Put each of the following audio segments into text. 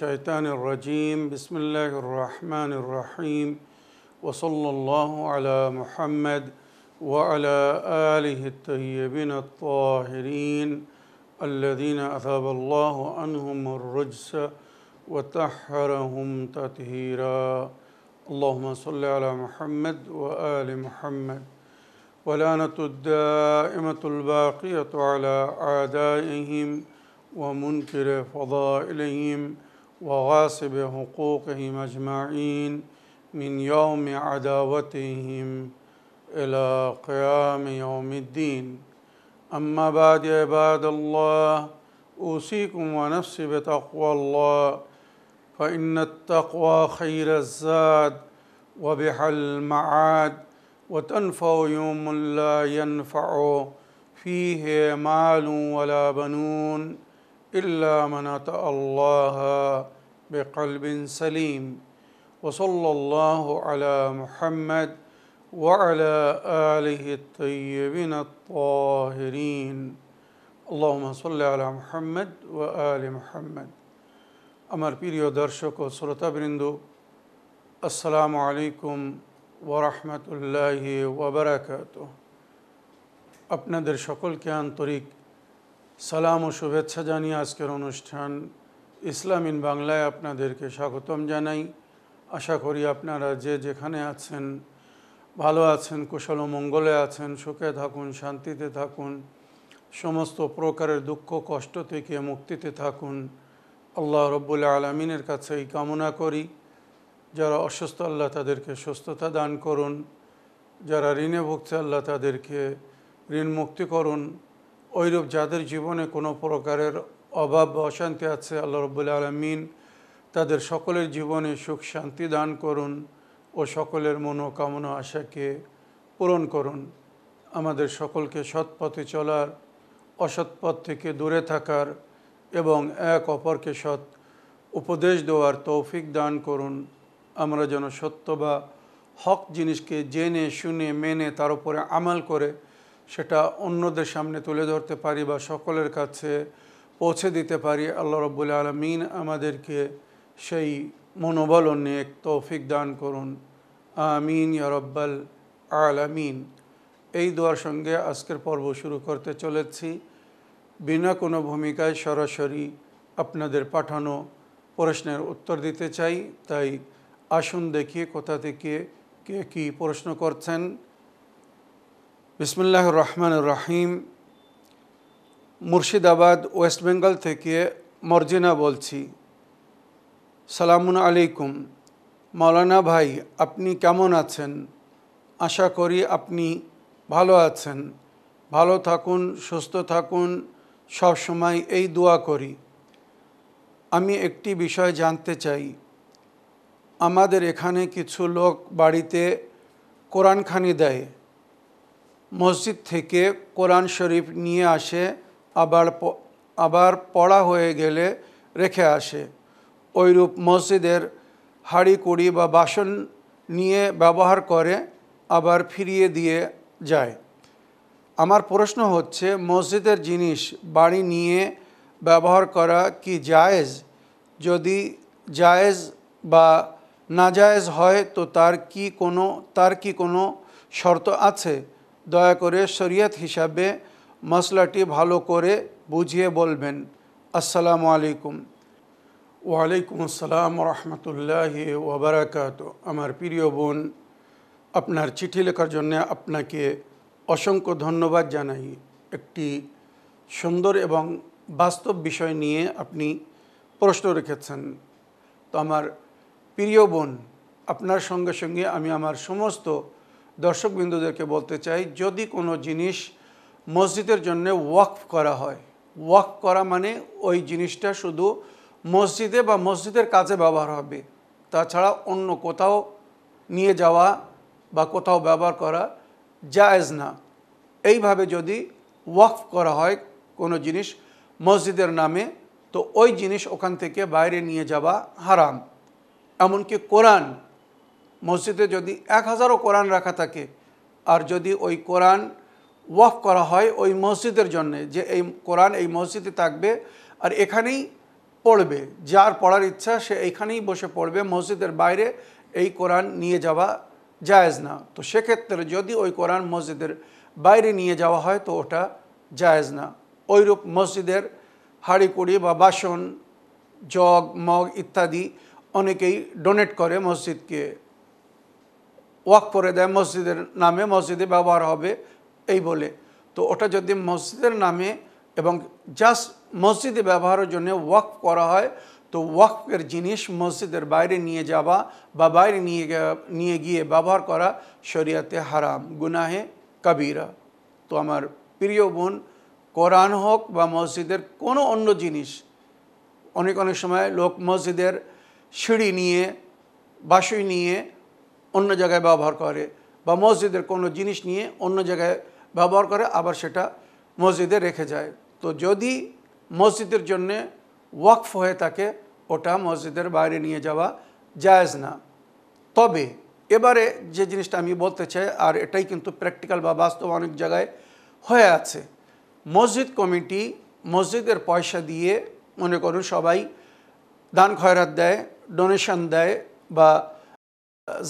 الشيطان الرجيم بسم الله الرحمن الرحيم وصلى الله على محمد وعلى آله الطيبين الطاهرين الذين أثاب الله عنهم الرجس وطهرهم تطهيرا اللهم صل على محمد وآل محمد ولانة الدائمة الباقية على أعدائهم ومنكر فضائلهم وغاصب حقوقهم أجمعين من يوم عداوتهم إلى قيام يوم الدين أما بعد عباد الله أوصيكم ونفسي بتقوى الله فإن التقوى خير الزاد وبح المعاد وتنفع يوم لا ينفع فيه مال ولا بنون إلا من أتى الله بقلب سليم وصلى الله على محمد وعلى آله الطيبين الطاهرين اللهم صل على محمد وآل محمد أمر আমার প্রিয় برندو السلام عليكم ورحمة الله وبركاته ওবরাকাত আপনাদের الكيان طريق সালাম ও শুভেচ্ছা জানিয়ে আজকের অনুষ্ঠান ইসলাম ইন বাংলায় আপনাদেরকে স্বাগতম জানাই আশা করি আপনারা যে যেখানে আছেন ভালো আছেন কুশল মঙ্গলে আছেন সুখে থাকুন শান্তিতে থাকুন সমস্ত প্রকারের দুঃখ কষ্ট থেকে মুক্তিতে থাকুন আল্লাহ রব্বুল আলমিনের কাছে এই কামনা করি যারা অসুস্থ আল্লাহ তাদেরকে সুস্থতা দান করুন যারা ঋণে ভুগছে আল্লাহ তাদেরকে ঋণ মুক্তি করুন ওইরূপ যাদের জীবনে কোনো প্রকারের অভাব বা অশান্তি আছে আল্লাহ রবুল্লা আলমিন তাদের সকলের জীবনে সুখ শান্তি দান করুন ও সকলের মনোকামনা আশাকে পূরণ করুন আমাদের সকলকে সৎ পথে চলার অসৎ পথ থেকে দূরে থাকার এবং এক অপরকে সৎ উপদেশ দেওয়ার তৌফিক দান করুন আমরা যেন সত্য বা হক জিনিসকে জেনে শুনে মেনে তার উপরে আমাল করে সেটা অন্যদের সামনে তুলে ধরতে পারি বা সকলের কাছে পৌঁছে দিতে পারি আল্লাহ রব্বুল আলমিন আমাদেরকে সেই মনোবল এক তৌফিক দান করুন আমিন ইয়ারব্বাল আলামিন এই দোয়ার সঙ্গে আজকের পর্ব শুরু করতে চলেছি বিনা কোনো ভূমিকায় সরাসরি আপনাদের পাঠানো প্রশ্নের উত্তর দিতে চাই তাই আসুন দেখি কোথা থেকে কে কী প্রশ্ন করছেন বিসমুল্লাহ রহমান রহিম মুর্শিদাবাদ ওয়েস্ট বেঙ্গল থেকে মর্জিনা বলছি সালামুন আলাইকুম মৌলানা ভাই আপনি কেমন আছেন আশা করি আপনি ভালো আছেন ভালো থাকুন সুস্থ থাকুন সব সময় এই দোয়া করি আমি একটি বিষয় জানতে চাই আমাদের এখানে কিছু লোক বাড়িতে কোরআনখানি দেয় মসজিদ থেকে কোরআন শরীফ নিয়ে আসে আবার আবার পড়া হয়ে গেলে রেখে আসে ওইরূপ মসজিদের হাড়ি কুড়ি বা বাসন নিয়ে ব্যবহার করে আবার ফিরিয়ে দিয়ে যায় আমার প্রশ্ন হচ্ছে মসজিদের জিনিস বাড়ি নিয়ে ব্যবহার করা কি জায়েজ যদি জায়েজ বা না জায়েজ হয় তো তার কি কোনো তার কি কোনো শর্ত আছে দয়া করে শরীয়ত হিসাবে মশলাটি ভালো করে বুঝিয়ে বলবেন আসসালামু আলাইকুম ওয়ালাইকুম আসসালাম রহমতুল্লাহ ওবরাকাত আমার প্রিয় বোন আপনার চিঠি লেখার জন্য আপনাকে অসংখ্য ধন্যবাদ জানাই একটি সুন্দর এবং বাস্তব বিষয় নিয়ে আপনি প্রশ্ন রেখেছেন তো আমার প্রিয় বোন আপনার সঙ্গে সঙ্গে আমি আমার সমস্ত দর্শকবৃন্দুদেরকে বলতে চাই যদি কোনো জিনিস মসজিদের জন্য ওয়াকফ করা হয় ওয়াক করা মানে ওই জিনিসটা শুধু মসজিদে বা মসজিদের কাজে ব্যবহার হবে তাছাড়া অন্য কোথাও নিয়ে যাওয়া বা কোথাও ব্যবহার করা যায়জ না এইভাবে যদি ওয়াকফ করা হয় কোনো জিনিস মসজিদের নামে তো ওই জিনিস ওখান থেকে বাইরে নিয়ে যাওয়া হারাম এমনকি কোরআন মসজিদে যদি এক হাজারও কোরআন রাখা থাকে আর যদি ওই কোরআন ওয়াফ করা হয় ওই মসজিদের জন্য যে এই কোরআন এই মসজিদে থাকবে আর এখানেই পড়বে যার পড়ার ইচ্ছা সে এইখানেই বসে পড়বে মসজিদের বাইরে এই কোরআন নিয়ে যাওয়া জায়েজ না তো সেক্ষেত্রে যদি ওই কোরআন মসজিদের বাইরে নিয়ে যাওয়া হয় তো ওটা জায়েজ না ওইরূপ মসজিদের কুড়ি বা বাসন জগ মগ ইত্যাদি অনেকেই ডোনেট করে মসজিদকে ওয়াক করে দেয় মসজিদের নামে মসজিদে ব্যবহার হবে এই বলে তো ওটা যদি মসজিদের নামে এবং জাস্ট মসজিদে ব্যবহারের জন্য ওয়াক করা হয় তো ওয়াকের জিনিস মসজিদের বাইরে নিয়ে যাওয়া বা বাইরে নিয়ে নিয়ে গিয়ে ব্যবহার করা শরিয়াতে হারাম গুনাহে কাবিরা তো আমার প্রিয় বোন কোরআন হোক বা মসজিদের কোনো অন্য জিনিস অনেক অনেক সময় লোক মসজিদের সিঁড়ি নিয়ে বাসুই নিয়ে অন্য জায়গায় ব্যবহার করে বা মসজিদের কোনো জিনিস নিয়ে অন্য জায়গায় ব্যবহার করে আবার সেটা মসজিদে রেখে যায় তো যদি মসজিদের জন্যে ওয়াকফ হয়ে থাকে ওটা মসজিদের বাইরে নিয়ে যাওয়া যায়জ না তবে এবারে যে জিনিসটা আমি বলতে চাই আর এটাই কিন্তু প্র্যাকটিক্যাল বা বাস্তব অনেক জায়গায় হয়ে আছে মসজিদ কমিটি মসজিদের পয়সা দিয়ে মনে করুন সবাই দান খয়রাত দেয় ডোনেশন দেয় বা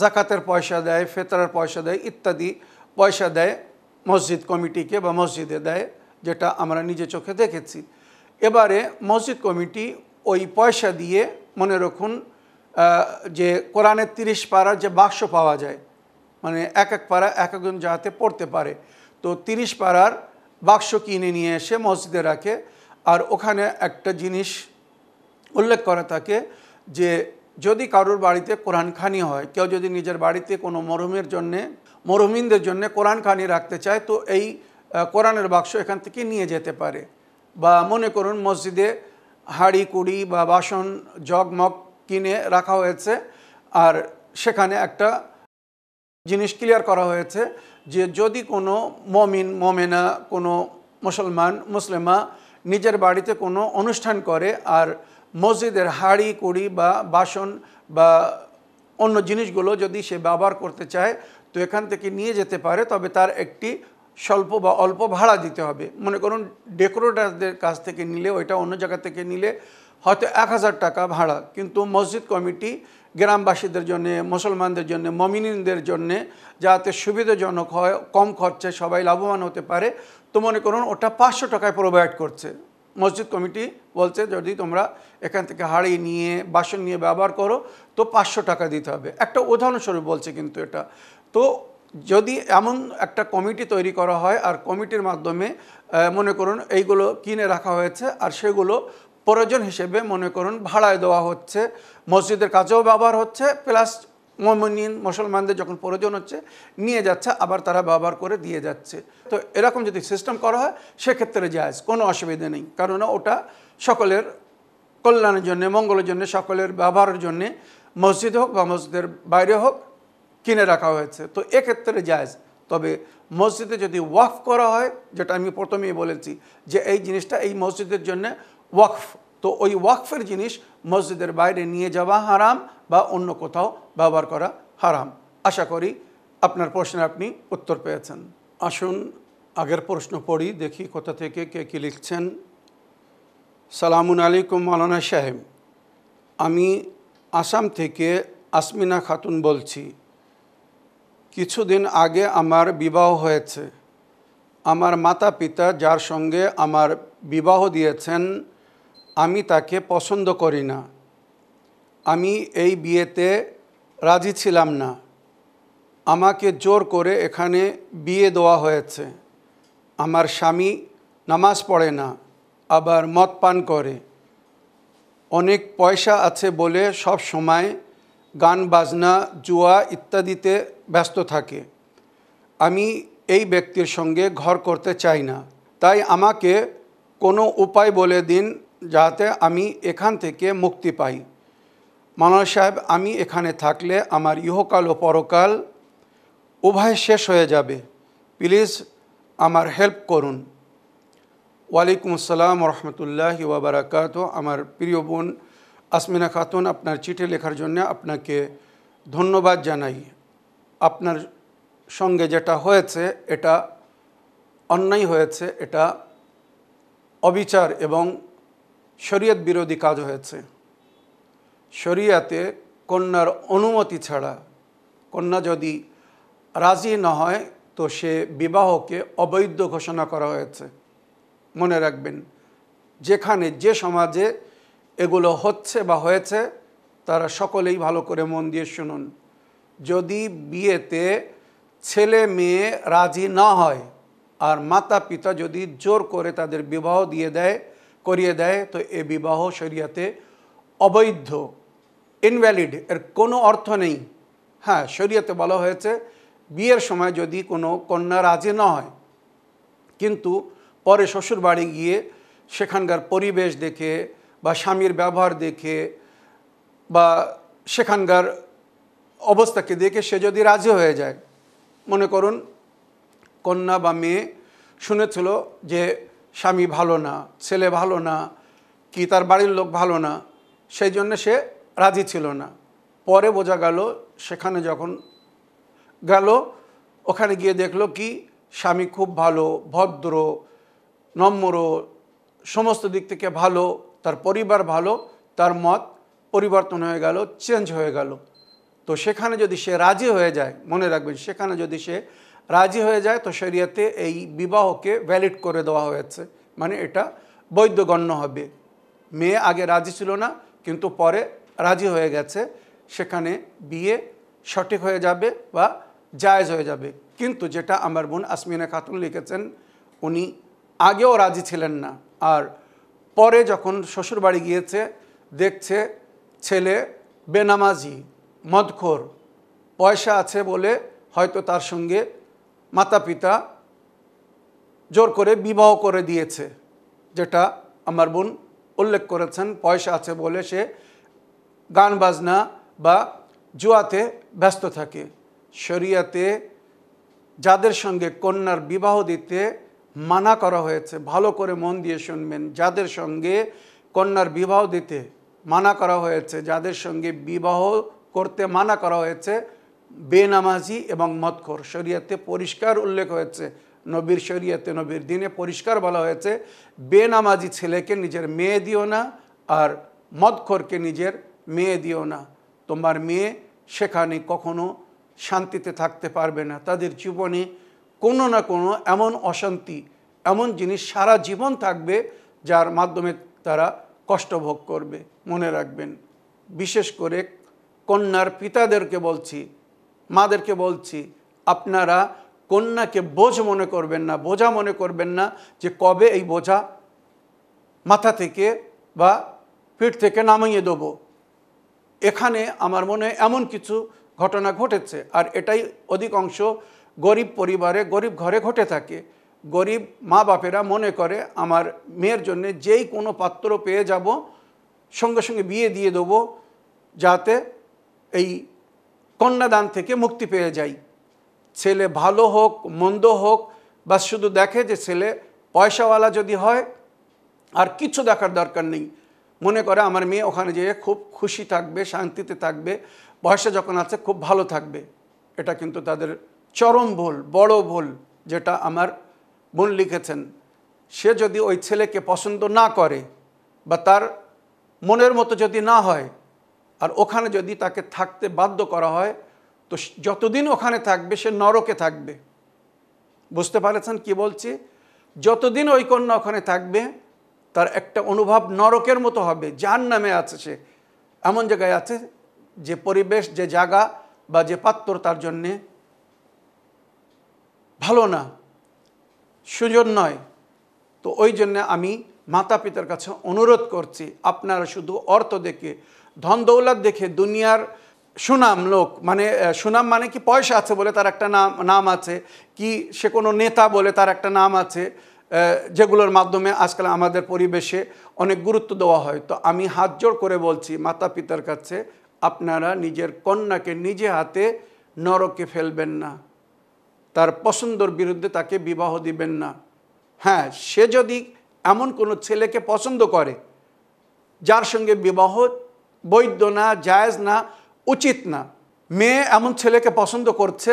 জাকাতের পয়সা দেয় ফেতরার পয়সা দেয় ইত্যাদি পয়সা দেয় মসজিদ কমিটিকে বা মসজিদে দেয় যেটা আমরা নিজে চোখে দেখেছি এবারে মসজিদ কমিটি ওই পয়সা দিয়ে মনে রাখুন যে কোরআনের তিরিশ পাড়ার যে বাক্স পাওয়া যায় মানে এক এক পাড়া এক একজন যাহাতে পড়তে পারে তো তিরিশ পাড়ার বাক্স কিনে নিয়ে এসে মসজিদে রাখে আর ওখানে একটা জিনিস উল্লেখ করা থাকে যে যদি কারোর বাড়িতে কোরআন খানি হয় কেউ যদি নিজের বাড়িতে কোনো মরুমের জন্যে মরুমিনদের জন্য কোরআন খানি রাখতে চায় তো এই কোরআনের বাক্স এখান থেকে নিয়ে যেতে পারে বা মনে করুন মসজিদে হাড়ি কুড়ি বা বাসন জগমগ কিনে রাখা হয়েছে আর সেখানে একটা জিনিস ক্লিয়ার করা হয়েছে যে যদি কোনো মমিন মমেনা কোনো মুসলমান মুসলিমা নিজের বাড়িতে কোনো অনুষ্ঠান করে আর মসজিদের হাড়ি কুড়ি বা বাসন বা অন্য জিনিসগুলো যদি সে ব্যবহার করতে চায় তো এখান থেকে নিয়ে যেতে পারে তবে তার একটি স্বল্প বা অল্প ভাড়া দিতে হবে মনে করুন ডেকোরেটারদের কাছ থেকে নিলে ওইটা অন্য জায়গা থেকে নিলে হয়তো এক হাজার টাকা ভাড়া কিন্তু মসজিদ কমিটি গ্রামবাসীদের জন্য মুসলমানদের জন্য মমিনদের জন্যে যাতে সুবিধাজনক হয় কম খরচে সবাই লাভবান হতে পারে তো মনে করুন ওটা পাঁচশো টাকায় প্রোভাইড করছে মসজিদ কমিটি বলছে যদি তোমরা এখান থেকে হাড়ি নিয়ে বাসন নিয়ে ব্যবহার করো তো পাঁচশো টাকা দিতে হবে একটা উদাহরণস্বরূপ বলছে কিন্তু এটা তো যদি এমন একটা কমিটি তৈরি করা হয় আর কমিটির মাধ্যমে মনে করুন এইগুলো কিনে রাখা হয়েছে আর সেগুলো প্রয়োজন হিসেবে মনে করুন ভাড়ায় দেওয়া হচ্ছে মসজিদের কাজেও ব্যবহার হচ্ছে প্লাস মমিন মুসলমানদের যখন প্রয়োজন হচ্ছে নিয়ে যাচ্ছে আবার তারা ব্যবহার করে দিয়ে যাচ্ছে তো এরকম যদি সিস্টেম করা হয় সেক্ষেত্রে জায়জ কোনো অসুবিধা নেই কারণ ওটা সকলের কল্যাণের জন্যে মঙ্গলের জন্যে সকলের ব্যবহারের জন্যে মসজিদ হোক বা মসজিদের বাইরে হোক কিনে রাখা হয়েছে তো এক্ষেত্রে জায়জ তবে মসজিদে যদি ওয়াফ করা হয় যেটা আমি প্রথমেই বলেছি যে এই জিনিসটা এই মসজিদের জন্য ওয়াকফ তো ওই ওয়াকফের জিনিস মসজিদের বাইরে নিয়ে যাওয়া হারাম বা অন্য কোথাও ব্যবহার করা হারাম আশা করি আপনার প্রশ্নে আপনি উত্তর পেয়েছেন আসুন আগের প্রশ্ন পড়ি দেখি কোথা থেকে কে কী লিখছেন সালামুন আলাইকুম মৌলানা সাহেব আমি আসাম থেকে আসমিনা খাতুন বলছি কিছুদিন আগে আমার বিবাহ হয়েছে আমার মাতা পিতা যার সঙ্গে আমার বিবাহ দিয়েছেন আমি তাকে পছন্দ করি না আমি এই বিয়েতে রাজি ছিলাম না আমাকে জোর করে এখানে বিয়ে দেওয়া হয়েছে আমার স্বামী নামাজ পড়ে না আবার মদ পান করে অনেক পয়সা আছে বলে সব সময় গান বাজনা জুয়া ইত্যাদিতে ব্যস্ত থাকে আমি এই ব্যক্তির সঙ্গে ঘর করতে চাই না তাই আমাকে কোনো উপায় বলে দিন যাতে আমি এখান থেকে মুক্তি পাই মাওলানা সাহেব আমি এখানে থাকলে আমার ইহকাল ও পরকাল উভয় শেষ হয়ে যাবে প্লিজ আমার হেল্প করুন ওয়ালাইকুম আসসালাম রহমতুল্লাহ ওবরাকাত আমার প্রিয় বোন আসমিনা খাতুন আপনার চিঠি লেখার জন্য আপনাকে ধন্যবাদ জানাই আপনার সঙ্গে যেটা হয়েছে এটা অন্যায় হয়েছে এটা অবিচার এবং শরীয়ত বিরোধী কাজ হয়েছে শরিয়াতে কন্যার অনুমতি ছাড়া কন্যা যদি রাজি না হয় তো সে বিবাহকে অবৈধ ঘোষণা করা হয়েছে মনে রাখবেন যেখানে যে সমাজে এগুলো হচ্ছে বা হয়েছে তারা সকলেই ভালো করে মন দিয়ে শুনুন যদি বিয়েতে ছেলে মেয়ে রাজি না হয় আর মাতা পিতা যদি জোর করে তাদের বিবাহ দিয়ে দেয় করিয়ে দেয় তো এ বিবাহ শরিয়াতে অবৈধ ইনভ্যালিড এর কোনো অর্থ নেই হ্যাঁ শরিয়াতে বলা হয়েছে বিয়ের সময় যদি কোনো কন্যা রাজি না হয় কিন্তু পরে শ্বশুর বাড়ি গিয়ে সেখানকার পরিবেশ দেখে বা স্বামীর ব্যবহার দেখে বা সেখানকার অবস্থাকে দেখে সে যদি রাজি হয়ে যায় মনে করুন কন্যা বা মেয়ে শুনেছিল যে স্বামী ভালো না ছেলে ভালো না কি তার বাড়ির লোক ভালো না সেই জন্য সে রাজি ছিল না পরে বোঝা গেল সেখানে যখন গেল ওখানে গিয়ে দেখলো কি স্বামী খুব ভালো ভদ্র নম্র সমস্ত দিক থেকে ভালো তার পরিবার ভালো তার মত পরিবর্তন হয়ে গেল চেঞ্জ হয়ে গেল তো সেখানে যদি সে রাজি হয়ে যায় মনে রাখবেন সেখানে যদি সে রাজি হয়ে যায় তো শরিয়াতে এই বিবাহকে ভ্যালিড করে দেওয়া হয়েছে মানে এটা বৈধ গণ্য হবে মেয়ে আগে রাজি ছিল না কিন্তু পরে রাজি হয়ে গেছে সেখানে বিয়ে সঠিক হয়ে যাবে বা জায়জ হয়ে যাবে কিন্তু যেটা আমার বোন আসমিনা খাতুন লিখেছেন উনি আগেও রাজি ছিলেন না আর পরে যখন শ্বশুরবাড়ি গিয়েছে দেখছে ছেলে বেনামাজি মদখোর পয়সা আছে বলে হয়তো তার সঙ্গে মাতা পিতা জোর করে বিবাহ করে দিয়েছে যেটা আমার বোন উল্লেখ করেছেন পয়সা আছে বলে সে গান বাজনা বা জুয়াতে ব্যস্ত থাকে শরিয়াতে যাদের সঙ্গে কন্যার বিবাহ দিতে মানা করা হয়েছে ভালো করে মন দিয়ে শুনবেন যাদের সঙ্গে কন্যার বিবাহ দিতে মানা করা হয়েছে যাদের সঙ্গে বিবাহ করতে মানা করা হয়েছে বেনামাজি এবং মৎখর শরীয়তে পরিষ্কার উল্লেখ হয়েছে নবীর শরীয়তে নবীর দিনে পরিষ্কার বলা হয়েছে বেনামাজি ছেলেকে নিজের মেয়ে দিও না আর মৎখরকে নিজের মেয়ে দিও না তোমার মেয়ে সেখানে কখনো শান্তিতে থাকতে পারবে না তাদের জীবনে কোনো না কোনো এমন অশান্তি এমন জিনিস সারা জীবন থাকবে যার মাধ্যমে তারা কষ্ট ভোগ করবে মনে রাখবেন বিশেষ করে কন্যার পিতাদেরকে বলছি মাদেরকে বলছি আপনারা কন্যাকে বোঝ মনে করবেন না বোঝা মনে করবেন না যে কবে এই বোঝা মাথা থেকে বা পিঠ থেকে নামিয়ে দেবো এখানে আমার মনে এমন কিছু ঘটনা ঘটেছে আর এটাই অধিকাংশ গরিব পরিবারে গরিব ঘরে ঘটে থাকে গরিব মা বাপেরা মনে করে আমার মেয়ের জন্য যেই কোনো পাত্র পেয়ে যাব সঙ্গে সঙ্গে বিয়ে দিয়ে দেবো যাতে এই কন্যাদান থেকে মুক্তি পেয়ে যাই ছেলে ভালো হোক মন্দ হোক বা শুধু দেখে যে ছেলে পয়সাওয়ালা যদি হয় আর কিছু দেখার দরকার নেই মনে করে আমার মেয়ে ওখানে যেয়ে খুব খুশি থাকবে শান্তিতে থাকবে পয়সা যখন আছে খুব ভালো থাকবে এটা কিন্তু তাদের চরম ভুল বড় ভুল যেটা আমার বোন লিখেছেন সে যদি ওই ছেলেকে পছন্দ না করে বা তার মনের মতো যদি না হয় আর ওখানে যদি তাকে থাকতে বাধ্য করা হয় তো যতদিন ওখানে থাকবে সে নরকে থাকবে বুঝতে পারেছেন কি বলছি যতদিন ওই কন্যা ওখানে থাকবে তার একটা অনুভব নরকের মতো হবে যার নামে আছে সে এমন জায়গায় আছে যে পরিবেশ যে জায়গা বা যে পাত্র তার জন্যে ভালো না সুযোগ নয় তো ওই জন্যে আমি মাতা পিতার কাছে অনুরোধ করছি আপনারা শুধু অর্থ দেখে ধন দৌলত দেখে দুনিয়ার সুনাম লোক মানে সুনাম মানে কি পয়সা আছে বলে তার একটা নাম নাম আছে কি সে কোনো নেতা বলে তার একটা নাম আছে যেগুলোর মাধ্যমে আজকাল আমাদের পরিবেশে অনেক গুরুত্ব দেওয়া হয় তো আমি হাত জোর করে বলছি মাতা পিতার কাছে আপনারা নিজের কন্যাকে নিজে হাতে নরকে ফেলবেন না তার পছন্দর বিরুদ্ধে তাকে বিবাহ দিবেন না হ্যাঁ সে যদি এমন কোনো ছেলেকে পছন্দ করে যার সঙ্গে বিবাহ বৈধ না জায়েজ না উচিত না মেয়ে এমন ছেলেকে পছন্দ করছে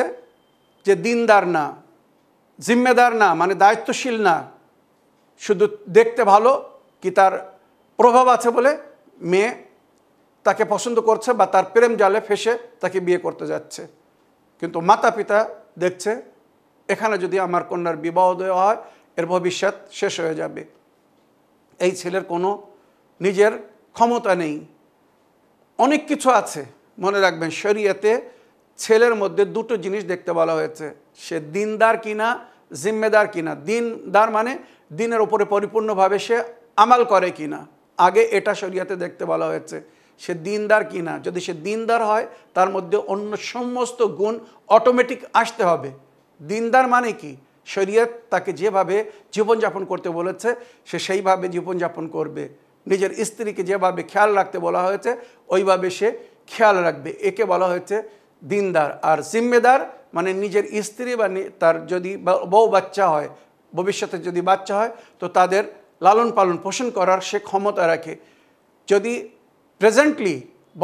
যে দিনদার না জিম্মেদার না মানে দায়িত্বশীল না শুধু দেখতে ভালো কি তার প্রভাব আছে বলে মেয়ে তাকে পছন্দ করছে বা তার প্রেম জালে ফেসে তাকে বিয়ে করতে যাচ্ছে কিন্তু মাতা পিতা দেখছে এখানে যদি আমার কন্যার বিবাহ দেওয়া হয় এর ভবিষ্যৎ শেষ হয়ে যাবে এই ছেলের কোনো নিজের ক্ষমতা নেই অনেক কিছু আছে মনে রাখবেন শরীয়তে ছেলের মধ্যে দুটো জিনিস দেখতে বলা হয়েছে সে দিনদার কিনা জিম্মেদার কিনা দিনদার মানে দিনের ওপরে পরিপূর্ণভাবে সে আমাল করে কিনা আগে এটা শরিয়াতে দেখতে বলা হয়েছে সে দিনদার কিনা যদি সে দিনদার হয় তার মধ্যে অন্য সমস্ত গুণ অটোমেটিক আসতে হবে দিনদার মানে কি শরীয়ত তাকে যেভাবে জীবনযাপন করতে বলেছে সে সেইভাবে জীবনযাপন করবে নিজের স্ত্রীকে যেভাবে খেয়াল রাখতে বলা হয়েছে ওইভাবে সে খেয়াল রাখবে একে বলা হয়েছে দিনদার আর জিম্মেদার মানে নিজের স্ত্রী বা তার যদি বউ বাচ্চা হয় ভবিষ্যতে যদি বাচ্চা হয় তো তাদের লালন পালন পোষণ করার সে ক্ষমতা রাখে যদি প্রেজেন্টলি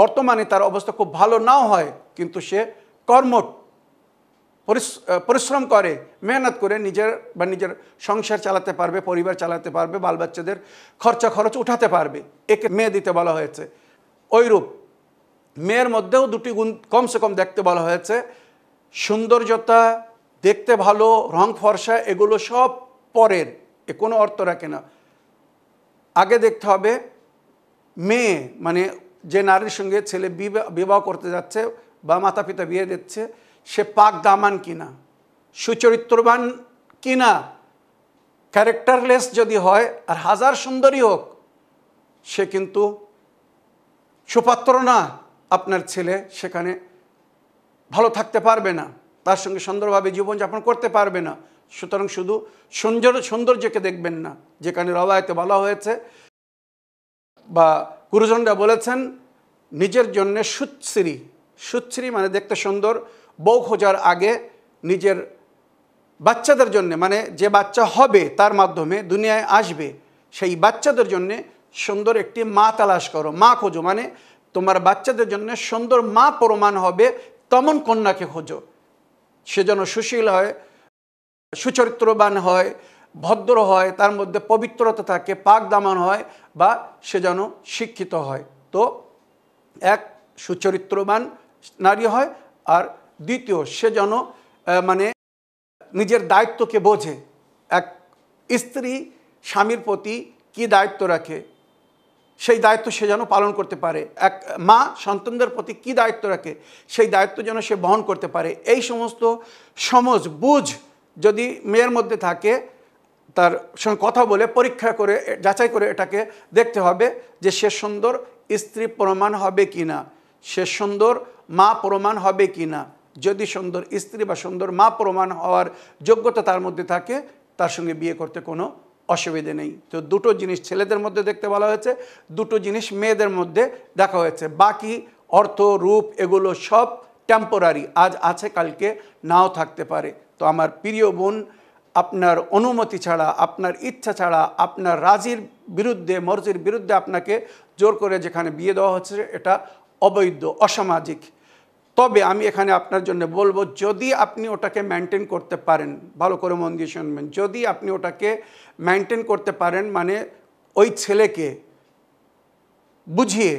বর্তমানে তার অবস্থা খুব ভালো নাও হয় কিন্তু সে কর্মঠ পরিশ্রম করে মেহনত করে নিজের বা নিজের সংসার চালাতে পারবে পরিবার চালাতে পারবে বাল বাচ্চাদের খরচা খরচ উঠাতে পারবে একে মেয়ে দিতে বলা হয়েছে ওইরূপ মেয়ের মধ্যেও দুটি গুণ কমসে কম দেখতে বলা হয়েছে সৌন্দর্যতা দেখতে ভালো রং ফর্সা এগুলো সব পরের এ কোনো অর্থ রাখে না আগে দেখতে হবে মেয়ে মানে যে নারীর সঙ্গে ছেলে বিবাহ করতে যাচ্ছে বা মাতা পিতা বিয়ে দিচ্ছে সে পাক দামান কিনা সুচরিত্রবান কিনা ক্যারেক্টারলেস যদি হয় আর হাজার সুন্দরী হোক সে কিন্তু সুপাত্র না আপনার ছেলে সেখানে ভালো থাকতে পারবে না তার সঙ্গে সুন্দরভাবে জীবনযাপন করতে পারবে না সুতরাং শুধু সৌন্দর্য সৌন্দর্যকে দেখবেন না যেখানে রবায়তে বলা হয়েছে বা গুরুজনরা বলেছেন নিজের জন্যে সুচ্ছ্রী সুচ্ছ্রী মানে দেখতে সুন্দর বউ খোঁজার আগে নিজের বাচ্চাদের জন্যে মানে যে বাচ্চা হবে তার মাধ্যমে দুনিয়ায় আসবে সেই বাচ্চাদের জন্যে সুন্দর একটি মা তালাশ করো মা খোঁজো মানে তোমার বাচ্চাদের জন্য সুন্দর মা প্রমাণ হবে তমন কন্যাকে খোঁজো সে যেন সুশীল হয় সুচরিত্রবান হয় ভদ্র হয় তার মধ্যে পবিত্রতা থাকে পাক দামান হয় বা সে যেন শিক্ষিত হয় তো এক সুচরিত্রবান নারী হয় আর দ্বিতীয় সে যেন মানে নিজের দায়িত্বকে বোঝে এক স্ত্রী স্বামীর প্রতি কি দায়িত্ব রাখে সেই দায়িত্ব সে যেন পালন করতে পারে এক মা সন্তানদের প্রতি কি দায়িত্ব রাখে সেই দায়িত্ব যেন সে বহন করতে পারে এই সমস্ত সমজ বুঝ যদি মেয়ের মধ্যে থাকে তার সঙ্গে কথা বলে পরীক্ষা করে যাচাই করে এটাকে দেখতে হবে যে সে সুন্দর স্ত্রী প্রমাণ হবে কি না সে সুন্দর মা প্রমাণ হবে কি না যদি সুন্দর স্ত্রী বা সুন্দর মা প্রমাণ হওয়ার যোগ্যতা তার মধ্যে থাকে তার সঙ্গে বিয়ে করতে কোনো অসুবিধে নেই তো দুটো জিনিস ছেলেদের মধ্যে দেখতে বলা হয়েছে দুটো জিনিস মেয়েদের মধ্যে দেখা হয়েছে বাকি অর্থ রূপ এগুলো সব টেম্পোরারি আজ আছে কালকে নাও থাকতে পারে তো আমার প্রিয় বোন আপনার অনুমতি ছাড়া আপনার ইচ্ছা ছাড়া আপনার রাজির বিরুদ্ধে মর্জির বিরুদ্ধে আপনাকে জোর করে যেখানে বিয়ে দেওয়া হচ্ছে এটা অবৈধ অসামাজিক তবে আমি এখানে আপনার জন্য বলবো যদি আপনি ওটাকে মেনটেন করতে পারেন ভালো করে মন দিয়ে শুনবেন যদি আপনি ওটাকে মেনটেন করতে পারেন মানে ওই ছেলেকে বুঝিয়ে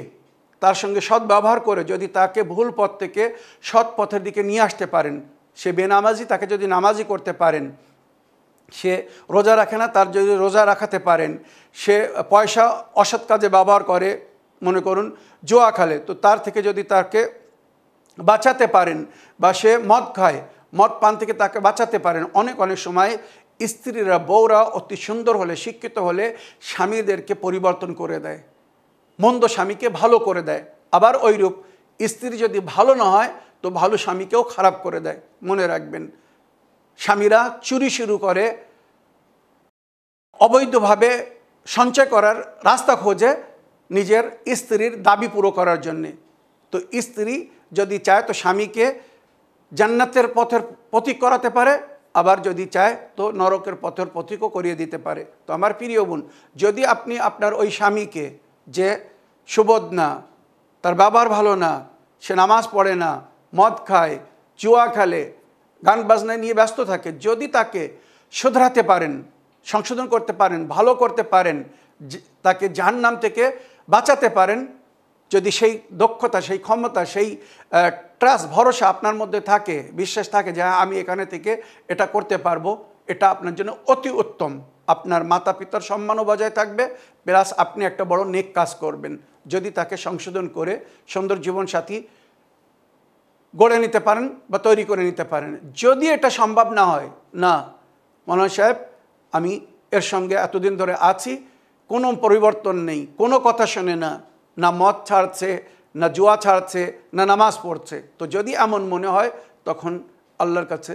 তার সঙ্গে সৎ ব্যবহার করে যদি তাকে ভুল পথ থেকে সৎ পথের দিকে নিয়ে আসতে পারেন সে বেনামাজি তাকে যদি নামাজি করতে পারেন সে রোজা রাখে না তার যদি রোজা রাখাতে পারেন সে পয়সা অসৎ কাজে ব্যবহার করে মনে করুন জোয়া খালে তো তার থেকে যদি তাকে বাঁচাতে পারেন বা সে মদ খায় মদ পান থেকে তাকে বাঁচাতে পারেন অনেক অনেক সময় স্ত্রীরা বউরা অতি সুন্দর হলে শিক্ষিত হলে স্বামীদেরকে পরিবর্তন করে দেয় মন্দ স্বামীকে ভালো করে দেয় আবার ওইরূপ স্ত্রী যদি ভালো না হয় তো ভালো স্বামীকেও খারাপ করে দেয় মনে রাখবেন স্বামীরা চুরি শুরু করে অবৈধভাবে সঞ্চয় করার রাস্তা খোঁজে নিজের স্ত্রীর দাবি পুরো করার জন্যে তো স্ত্রী যদি চায় তো স্বামীকে জান্নাতের পথের প্রতীক করাতে পারে আবার যদি চায় তো নরকের পথের প্রতীকও করিয়ে দিতে পারে তো আমার প্রিয় বোন যদি আপনি আপনার ওই স্বামীকে যে সুবোধ না তার বাবার ভালো না সে নামাজ পড়ে না মদ খায় চুয়া খেলে গান বাজনায় নিয়ে ব্যস্ত থাকে যদি তাকে শোধরাতে পারেন সংশোধন করতে পারেন ভালো করতে পারেন তাকে নাম থেকে বাঁচাতে পারেন যদি সেই দক্ষতা সেই ক্ষমতা সেই ট্রাস্ট ভরসা আপনার মধ্যে থাকে বিশ্বাস থাকে যে হ্যাঁ, আমি এখানে থেকে এটা করতে পারবো এটা আপনার জন্য অতি উত্তম আপনার মাতা পিতার সম্মানও বজায় থাকবে প্লাস আপনি একটা বড় নেক কাজ করবেন যদি তাকে সংশোধন করে সুন্দর জীবনসাথী গড়ে নিতে পারেন বা তৈরি করে নিতে পারেন যদি এটা সম্ভব না হয় না মনোয় সাহেব আমি এর সঙ্গে এতদিন ধরে আছি কোনো পরিবর্তন নেই কোনো কথা শোনে না না মদ ছাড়ছে না জুয়া ছাড়ছে না নামাজ পড়ছে তো যদি এমন মনে হয় তখন আল্লাহর কাছে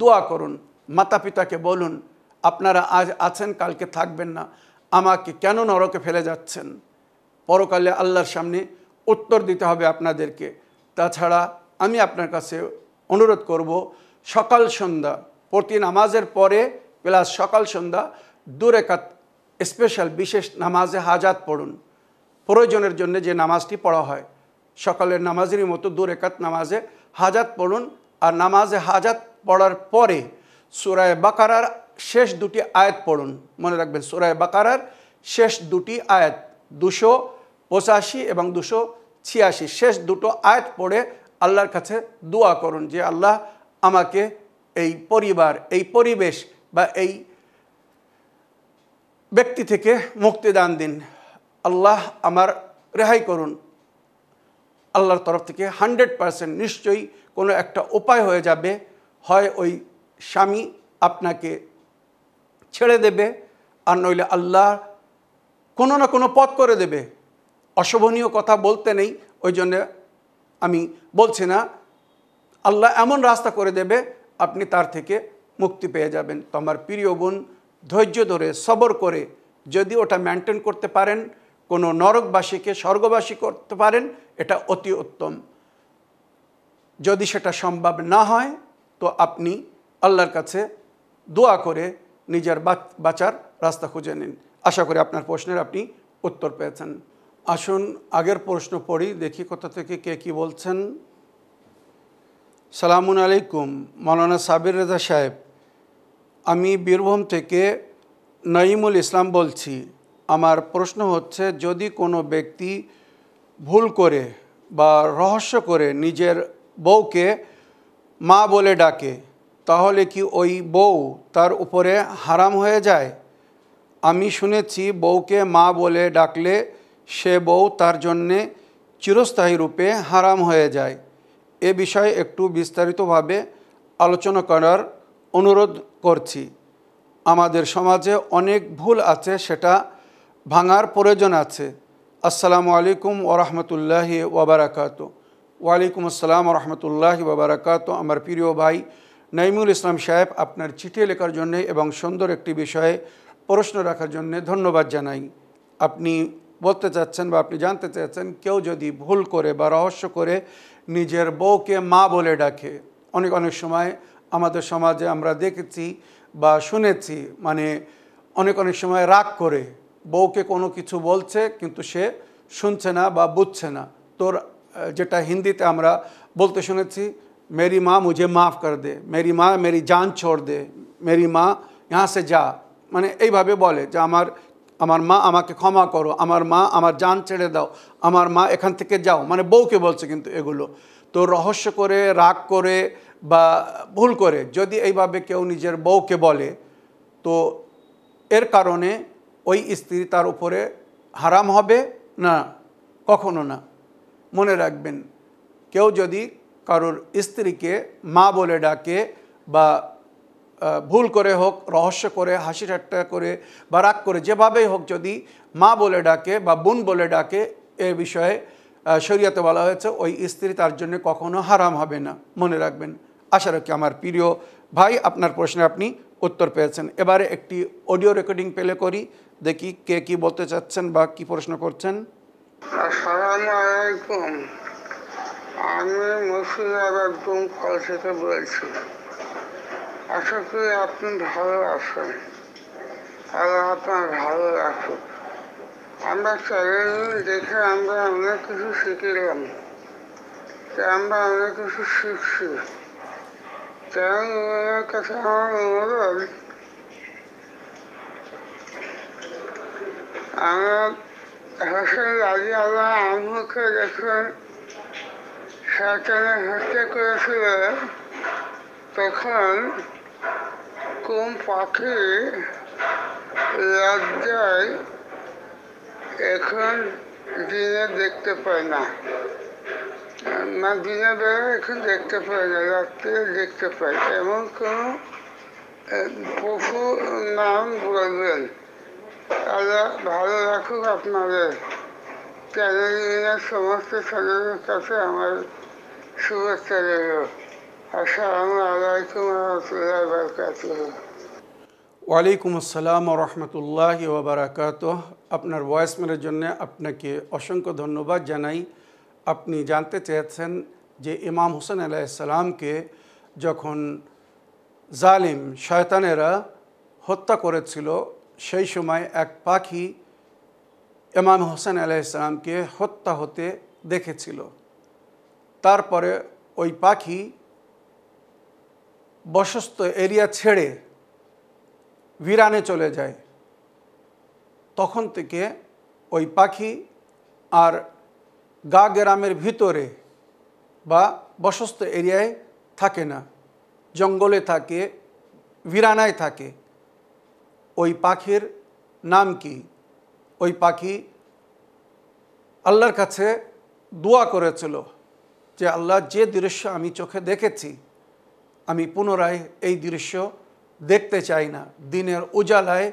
দোয়া করুন মাতা পিতাকে বলুন আপনারা আজ আছেন কালকে থাকবেন না আমাকে কেন নরকে ফেলে যাচ্ছেন পরকালে আল্লাহর সামনে উত্তর দিতে হবে আপনাদেরকে তাছাড়া আমি আপনার কাছে অনুরোধ করব সকাল সন্ধ্যা প্রতি নামাজের পরে প্লাস সকাল সন্ধ্যা দূরে কাত স্পেশাল বিশেষ নামাজে হাজাত পড়ুন প্রয়োজনের জন্য যে নামাজটি পড়া হয় সকালের নামাজেরই মতো দু রেখাত নামাজে হাজাত পড়ুন আর নামাজে হাজাত পড়ার পরে সুরায় বাকারার শেষ দুটি আয়াত পড়ুন মনে রাখবেন সুরায় বাকারার শেষ দুটি আয়াত দুশো পঁচাশি এবং দুশো ছিয়াশি শেষ দুটো আয়াত পড়ে আল্লাহর কাছে দোয়া করুন যে আল্লাহ আমাকে এই পরিবার এই পরিবেশ বা এই ব্যক্তি থেকে মুক্তি দান দিন আল্লাহ আমার রেহাই করুন আল্লাহর তরফ থেকে হান্ড্রেড পারসেন্ট নিশ্চয়ই কোনো একটা উপায় হয়ে যাবে হয় ওই স্বামী আপনাকে ছেড়ে দেবে আর নইলে আল্লাহ কোনো না কোনো পথ করে দেবে অশোভনীয় কথা বলতে নেই ওই জন্য আমি বলছি না আল্লাহ এমন রাস্তা করে দেবে আপনি তার থেকে মুক্তি পেয়ে যাবেন তো আমার প্রিয় বোন ধৈর্য ধরে সবর করে যদি ওটা মেনটেন করতে পারেন কোনো নরকবাসীকে স্বর্গবাসী করতে পারেন এটা অতি উত্তম যদি সেটা সম্ভব না হয় তো আপনি আল্লাহর কাছে দোয়া করে নিজের বাঁচার রাস্তা খুঁজে নিন আশা করি আপনার প্রশ্নের আপনি উত্তর পেয়েছেন আসুন আগের প্রশ্ন পড়ি দেখি কোথা থেকে কে কি বলছেন সালামু আলাইকুম মৌলানা সাবির রেজা সাহেব আমি বীরভূম থেকে নঈমুল ইসলাম বলছি আমার প্রশ্ন হচ্ছে যদি কোনো ব্যক্তি ভুল করে বা রহস্য করে নিজের বউকে মা বলে ডাকে তাহলে কি ওই বউ তার উপরে হারাম হয়ে যায় আমি শুনেছি বউকে মা বলে ডাকলে সে বউ তার জন্যে চিরস্থায়ী রূপে হারাম হয়ে যায় এ বিষয়ে একটু বিস্তারিতভাবে আলোচনা করার অনুরোধ করছি আমাদের সমাজে অনেক ভুল আছে সেটা ভাঙার প্রয়োজন আছে আসসালামু আলাইকুম রহমতুল্লাহ ওবরাকাত ওয়ালাইকুম আসসালাম রহমতুল্লাহ ওবরাকাত আমার প্রিয় ভাই নাইমুল ইসলাম সাহেব আপনার চিঠি লেখার জন্যে এবং সুন্দর একটি বিষয়ে প্রশ্ন রাখার জন্যে ধন্যবাদ জানাই আপনি বলতে চাচ্ছেন বা আপনি জানতে চাচ্ছেন কেউ যদি ভুল করে বা রহস্য করে নিজের বউকে মা বলে ডাকে অনেক অনেক সময় আমাদের সমাজে আমরা দেখেছি বা শুনেছি মানে অনেক অনেক সময় রাগ করে বউকে কোনো কিছু বলছে কিন্তু সে শুনছে না বা বুঝছে না তোর যেটা হিন্দিতে আমরা বলতে শুনেছি মেরি মা মুঝে মাফ কর দে মেরি মা মেরি জান ছোড় দে মেরি মা ইহা সে যা মানে এইভাবে বলে যে আমার আমার মা আমাকে ক্ষমা করো আমার মা আমার জান ছেড়ে দাও আমার মা এখান থেকে যাও মানে বউকে বলছে কিন্তু এগুলো তো রহস্য করে রাগ করে বা ভুল করে যদি এইভাবে কেউ নিজের বউকে বলে তো এর কারণে ওই স্ত্রী তার উপরে হারাম হবে না কখনো না মনে রাখবেন কেউ যদি কারোর স্ত্রীকে মা বলে ডাকে বা ভুল করে হোক রহস্য করে হাসি ঠাট্টা করে বা রাগ করে যেভাবেই হোক যদি মা বলে ডাকে বা বোন বলে ডাকে এ বিষয়ে শরীয়তে বলা হয়েছে ওই স্ত্রী তার জন্য কখনো হারাম হবে না মনে রাখবেন আশা রাখি আমার প্রিয় ভাই আপনার প্রশ্নে আপনি উত্তর পেয়েছেন এবারে একটি অডিও রেকর্ডিং প্লে করি দেখি কে কি বলতে চাচ্ছেন বা কি প্রশ্ন করছেন আসসালামু আলাইকুম আমি মুর্শিদাবাদ কল থেকে বলছি আশা করি আপনি ভালো আছেন আর আপনার ভালো রাখুক আমরা চ্যানেল দেখে আমরা অনেক কিছু শিখলাম শিখিলাম আমরা অনেক কিছু শিখছি চ্যানেল কাছে আমার অনুরোধ আমার হোসেন রাজি আল্লাহ আহমুখে যখন শয়তানে হত্যা করেছিল তখন কোন পাখি লজ্জায় এখন দিনে দেখতে পায় না না দিনে বেলা এখন দেখতে পায় না রাত্রে দেখতে পায় এমন কোনো পশু নাম বলবেন আল্লাহ ভালো রাখুক আপনাদের ক্যালোরিনার সমস্ত সদস্যের কাছে আমার শুভেচ্ছা রইল আসসালামু আলাইকুম রহমতুল্লাহ বরকাত ওয়ালাইকুম আসসালাম রহমতুল্লাহ ওবরাকাত আপনার ভয়েসমেলের জন্য আপনাকে অসংখ্য ধন্যবাদ জানাই আপনি জানতে চেয়েছেন যে ইমাম হোসেন আলাইসালামকে যখন জালিম শয়তানেরা হত্যা করেছিল সেই সময় এক পাখি এমাম হোসেন ইসলামকে হত্যা হতে দেখেছিল তারপরে ওই পাখি বসস্ত এরিয়া ছেড়ে বিরানে চলে যায় তখন থেকে ওই পাখি আর গা গ্রামের ভিতরে বা বসস্ত এরিয়ায় থাকে না জঙ্গলে থাকে বিরানায় থাকে ওই পাখির নাম কি ওই পাখি আল্লাহর কাছে দোয়া করেছিল যে আল্লাহ যে দৃশ্য আমি চোখে দেখেছি আমি পুনরায় এই দৃশ্য দেখতে চাই না দিনের উজালায়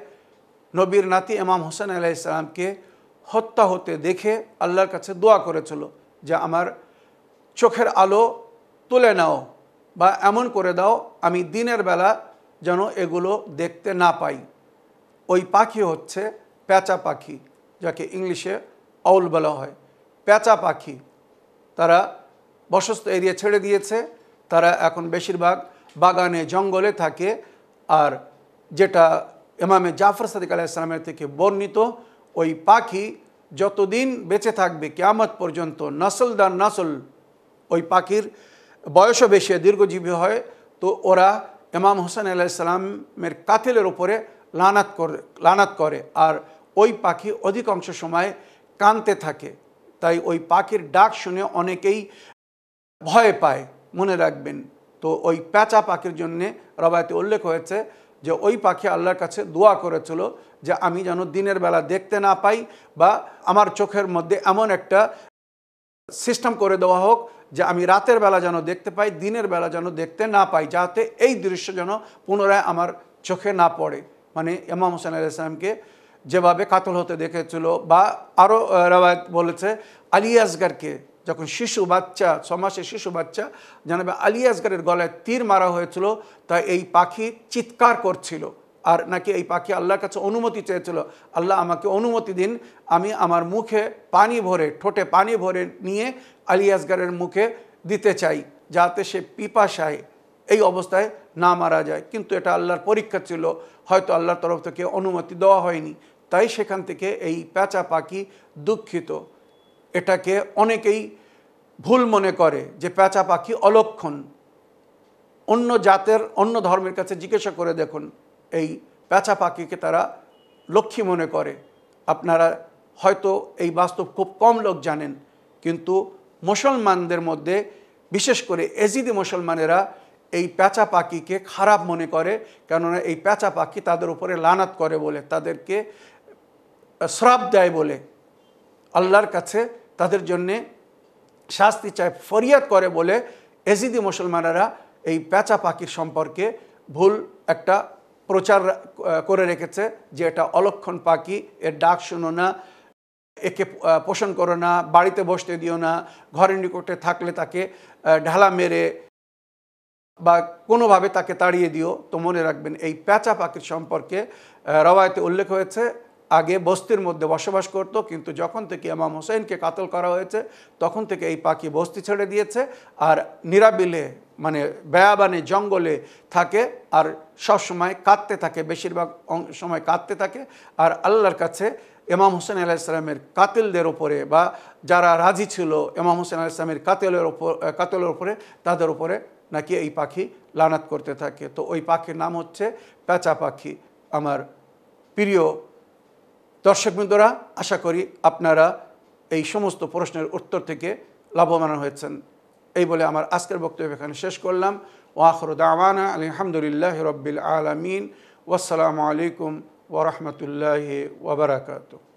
নবীর নাতি এমাম হোসেন আলাহ ইসলামকে হত্যা হতে দেখে আল্লাহর কাছে দোয়া করেছিল যে আমার চোখের আলো তুলে নাও বা এমন করে দাও আমি দিনের বেলা যেন এগুলো দেখতে না পাই ওই পাখি হচ্ছে প্যাঁচা পাখি যাকে ইংলিশে আউল বলা হয় প্যাঁচা পাখি তারা বসস্ত এরিয়া ছেড়ে দিয়েছে তারা এখন বেশিরভাগ বাগানে জঙ্গলে থাকে আর যেটা এমামে জাফর সাদিক আলাইসালামের থেকে বর্ণিত ওই পাখি যতদিন বেঁচে থাকবে কেয়ামত পর্যন্ত নাসল দার নাসল ওই পাখির বয়সও বেশি দীর্ঘজীবী হয় তো ওরা এমাম হোসেন আলাইসালামের কাতিলের ওপরে লানাত করে লানাত করে আর ওই পাখি অধিকাংশ সময় কানতে থাকে তাই ওই পাখির ডাক শুনে অনেকেই ভয় পায় মনে রাখবেন তো ওই প্যাঁচা পাখির জন্যে রবায়তে উল্লেখ হয়েছে যে ওই পাখি আল্লাহর কাছে দোয়া করেছিল যে আমি যেন দিনের বেলা দেখতে না পাই বা আমার চোখের মধ্যে এমন একটা সিস্টেম করে দেওয়া হোক যে আমি রাতের বেলা যেন দেখতে পাই দিনের বেলা যেন দেখতে না পাই যাতে এই দৃশ্য যেন পুনরায় আমার চোখে না পড়ে মানে ইমাম হোসেন আলি ইসলামকে যেভাবে কাতল হতে দেখেছিল বা আরও রেওয়ায়ত বলেছে আলী আসগারকে যখন শিশু বাচ্চা ছমাসের শিশু বাচ্চা জানাবে আলী আসগারের গলায় তীর মারা হয়েছিল তা এই পাখি চিৎকার করছিল আর নাকি এই পাখি আল্লাহর কাছে অনুমতি চেয়েছিল আল্লাহ আমাকে অনুমতি দিন আমি আমার মুখে পানি ভরে ঠোঁটে পানি ভরে নিয়ে আলী আসগারের মুখে দিতে চাই যাতে সে পিপাসায় এই অবস্থায় না মারা যায় কিন্তু এটা আল্লাহর পরীক্ষা ছিল হয়তো আল্লাহর তরফ থেকে অনুমতি দেওয়া হয়নি তাই সেখান থেকে এই প্যাঁচা পাখি দুঃখিত এটাকে অনেকেই ভুল মনে করে যে প্যাঁচা পাখি অলক্ষণ অন্য জাতের অন্য ধর্মের কাছে জিজ্ঞাসা করে দেখুন এই প্যাঁচা পাখিকে তারা লক্ষ্মী মনে করে আপনারা হয়তো এই বাস্তব খুব কম লোক জানেন কিন্তু মুসলমানদের মধ্যে বিশেষ করে এজিদি মুসলমানেরা এই প্যাঁচা পাখিকে খারাপ মনে করে কেননা এই প্যাঁচা পাখি তাদের উপরে লানাত করে বলে তাদেরকে শ্রাপ দেয় বলে আল্লাহর কাছে তাদের জন্যে শাস্তি চায় ফরিয়াদ করে বলে এজিদি মুসলমানেরা এই প্যাঁচা পাখির সম্পর্কে ভুল একটা প্রচার করে রেখেছে যে এটা অলক্ষণ পাখি এর ডাক শুনো না একে পোষণ করো না বাড়িতে বসতে দিও না ঘরের নিকটে থাকলে তাকে ঢালা মেরে বা কোনোভাবে তাকে তাড়িয়ে দিও তো মনে রাখবেন এই প্যাঁচা পাখির সম্পর্কে রবায়তে উল্লেখ হয়েছে আগে বস্তির মধ্যে বসবাস করত কিন্তু যখন থেকে ইমাম হোসেনকে কাতল করা হয়েছে তখন থেকে এই পাখি বস্তি ছেড়ে দিয়েছে আর নিরাবিলে মানে বেয়াবানে জঙ্গলে থাকে আর সবসময় কাঁদতে থাকে বেশিরভাগ সময় কাঁদতে থাকে আর আল্লাহর কাছে এমাম হোসেন আলাহ ইসলামের কাতিলদের ওপরে বা যারা রাজি ছিল এমাম হোসেন আলাহ ইসলামের কাতেলের ওপর কাতেলের ওপরে তাদের ওপরে নাকি এই পাখি লানাত করতে থাকে তো ওই পাখির নাম হচ্ছে প্যাঁচা পাখি আমার প্রিয় দর্শকবৃন্দরা আশা করি আপনারা এই সমস্ত প্রশ্নের উত্তর থেকে লাভবান হয়েছেন এই বলে আমার আজকের বক্তব্য এখানে শেষ করলাম ওয়াখর আলী আলহামদুলিল্লাহ রব্বিল আলমিন ওসালামু আলাইকুম ওরহমতুল্লাহ ওবরাকাতু